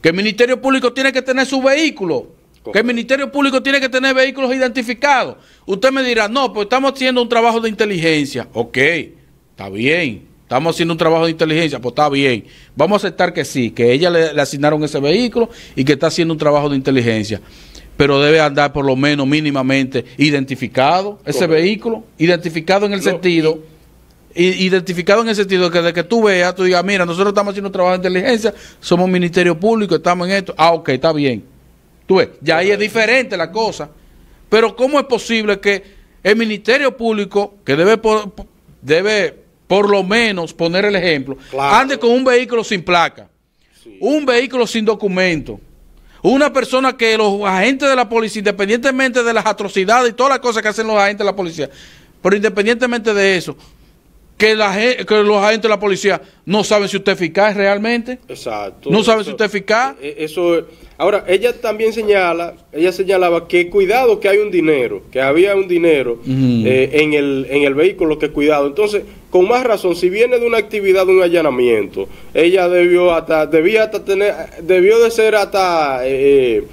que el Ministerio Público tiene que tener su vehículo, que el Ministerio Público tiene que tener vehículos identificados. Usted me dirá, no, pues estamos haciendo un trabajo de inteligencia. Ok, está bien. Estamos haciendo un trabajo de inteligencia, pues está bien. Vamos a aceptar que sí, que ella le, asignaron ese vehículo y que está haciendo un trabajo de inteligencia pero debe andar por lo menos mínimamente identificado ese vehículo, identificado en el sentido identificado en el sentido que de que tú veas, tú digas, mira, nosotros estamos haciendo un trabajo de inteligencia, somos ministerio público, estamos en esto. Ah, ok, está bien. Tú ves, ya ahí es diferente la cosa. Pero ¿cómo es posible que el ministerio público, que debe por, debe por lo menos poner el ejemplo, ande con un vehículo sin placa, un vehículo sin documento? Una persona que los agentes de la policía, independientemente de las atrocidades y todas las cosas que hacen los agentes de la policía, pero independientemente de eso, que, que los agentes de la policía no saben si usted es realmente. Exacto. No saben si usted es e, e, Eso, ahora, ella también señala, ella señalaba que cuidado que hay un dinero, que había un dinero eh, en, el, en el vehículo, que cuidado. Entonces, con más razón, si viene de una actividad, de un allanamiento, ella debió hasta, debía hasta tener, debió de ser hasta... Eh, eh,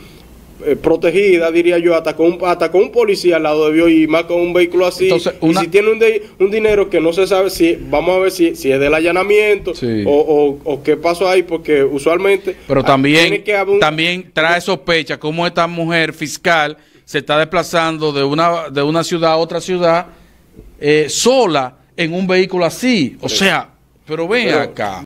eh, protegida, diría yo, hasta con, un policía al lado de de y más con un vehículo así. Y si tiene un, un, dinero que no se sabe si, vamos a ver si, es del allanamiento o, qué pasó ahí, porque usualmente... Pero ah, también, también trae sospecha cómo esta mujer fiscal se está desplazando de una, de una ciudad a otra ciudad eh, sola en un vehículo así. O sea, pero ven acá.